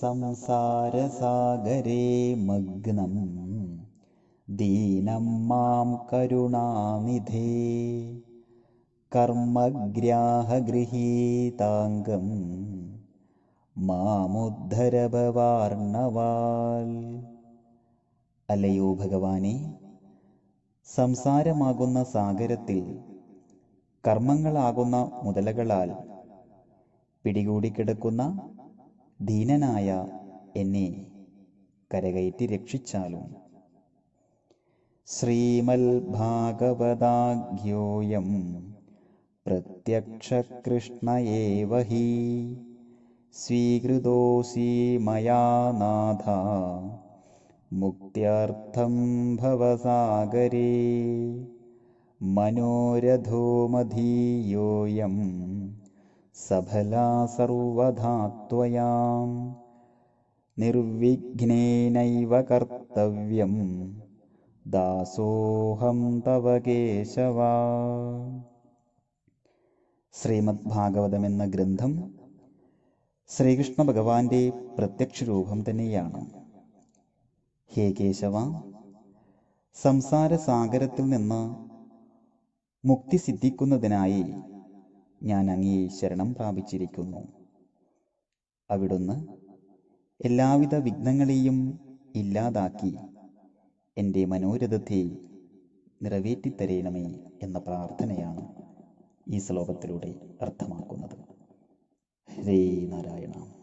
സംസാരസാഗരെ മഗ്നം ദീനം മാം കരുണാനിധേ കർമ്മഗ്രാഹഗൃഹീതാംഗം മാമുദ്ധരഭവാർണവാൽ അല്ലയോ ഭഗവാനെ സംസാരമാകുന്ന സാഗരത്തിൽ കർമ്മങ്ങളാകുന്ന മുതലകളാൽ പിടികൂടിക്കിടക്കുന്ന दीनय एे करगैति रक्षालु श्रीमल्भागवताघ्योऽयं प्रत्यक्षकृष्ण एव हि स्वीकृतोऽसि मया नाथा मुक्त्यार्थं भवसागरे मनोरधोमधीयोऽयं സഫലാ സർവധാ നിർവിഘ്നേനൈവ കർത്തവ്യം ദാസോഹം തവ കേശവ ശ്രീമദ് ഭാഗവതം എന്ന ഗ്രന്ഥം ശ്രീകൃഷ്ണ ഭഗവാന്റെ പ്രത്യക്ഷ രൂപം തന്നെയാണ് ഹേ കേശവ സംസാര സാഗരത്തിൽ നിന്ന് മുക്തി സിദ്ധിക്കുന്നതിനായി ഞാൻ അങ്ങേ ശരണം പ്രാപിച്ചിരിക്കുന്നു അവിടുന്ന് എല്ലാവിധ വിഘ്നങ്ങളെയും ഇല്ലാതാക്കി എൻ്റെ മനോരഥത്തെ നിറവേറ്റിത്തരയണമേ എന്ന പ്രാർത്ഥനയാണ് ഈ ശ്ലോകത്തിലൂടെ അർത്ഥമാക്കുന്നത് ഹരേ നാരായണ